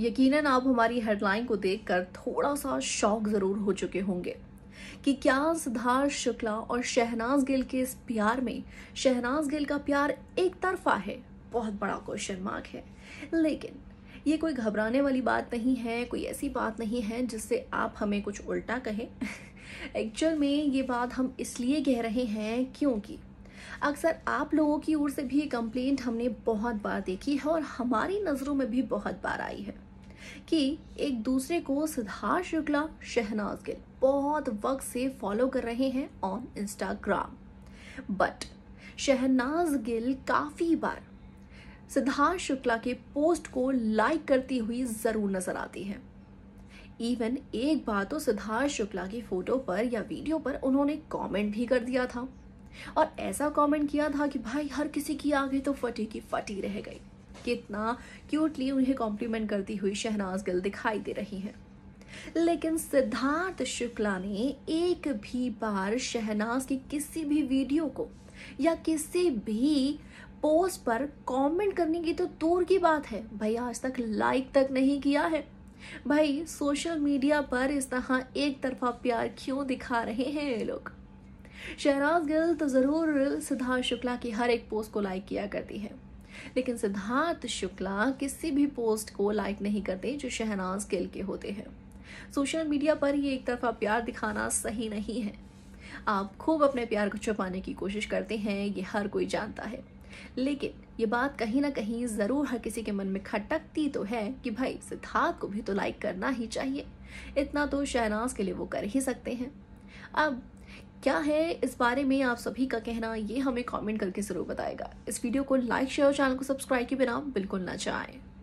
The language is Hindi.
यकीनन आप हमारी हेडलाइन को देखकर थोड़ा सा शौक ज़रूर हो चुके होंगे कि क्या सिद्धार्थ शुक्ला और शहनाज गिल के इस प्यार में शहनाज गिल का प्यार एक तरफा है बहुत बड़ा क्वेश्चन मार्क है लेकिन ये कोई घबराने वाली बात नहीं है कोई ऐसी बात नहीं है जिससे आप हमें कुछ उल्टा कहें एक्चुअल में ये बात हम इसलिए कह रहे हैं क्योंकि अक्सर आप लोगों की ओर से भी ये कंप्लेंट हमने बहुत बार देखी है और हमारी नज़रों में भी बहुत बार आई है कि एक दूसरे को सिद्धार्थ शुक्ला शहनाज गिल बहुत वक्त से फॉलो कर रहे हैं on Instagram but Shehnaaz Gill काफ़ी बार सिद्धार्थ शुक्ला के पोस्ट को लाइक करती हुई ज़रूर नज़र आती है इवन एक बार तो सिद्धार्थ शुक्ला की फ़ोटो पर या वीडियो पर उन्होंने कमेंट भी कर दिया था और ऐसा कमेंट किया था कि भाई हर किसी की आगे तो फटी की फटी रह गई कितना क्यूटली उन्हें कॉम्प्लीमेंट करती हुई शहनाज गिल दिखाई दे रही हैं लेकिन सिद्धार्थ शुक्ला ने एक भी बार शहनाज की किसी भी वीडियो को या किसी भी पोस्ट पर कमेंट करने की तो दूर की बात है भाई आज तक लाइक तक नहीं किया है भाई सोशल मीडिया पर इस तरह एक तरफा प्यार क्यों दिखा रहे हैं ये लोग शहराज गिल तो ज़रूर सिद्धार्थ शुक्ला की हर एक पोस्ट को लाइक किया करती है लेकिन सिद्धार्थ शुक्ला किसी भी पोस्ट को लाइक नहीं करते जो शहनाज गिल के होते हैं सोशल मीडिया पर ही एक तरफा प्यार दिखाना सही नहीं है आप खूब अपने प्यार को छुपाने की कोशिश करते हैं ये हर कोई जानता है लेकिन ये बात कहीं ना कहीं ज़रूर हर किसी के मन में खटकती तो है कि भाई सिद्धार्थ को भी तो लाइक करना ही चाहिए इतना तो शहनाज के लिए वो कर ही सकते हैं अब क्या है इस बारे में आप सभी का कहना ये हमें कमेंट करके ज़रूर बताएगा इस वीडियो को लाइक शेयर और चैनल को सब्सक्राइब के बिना बिल्कुल ना चाहें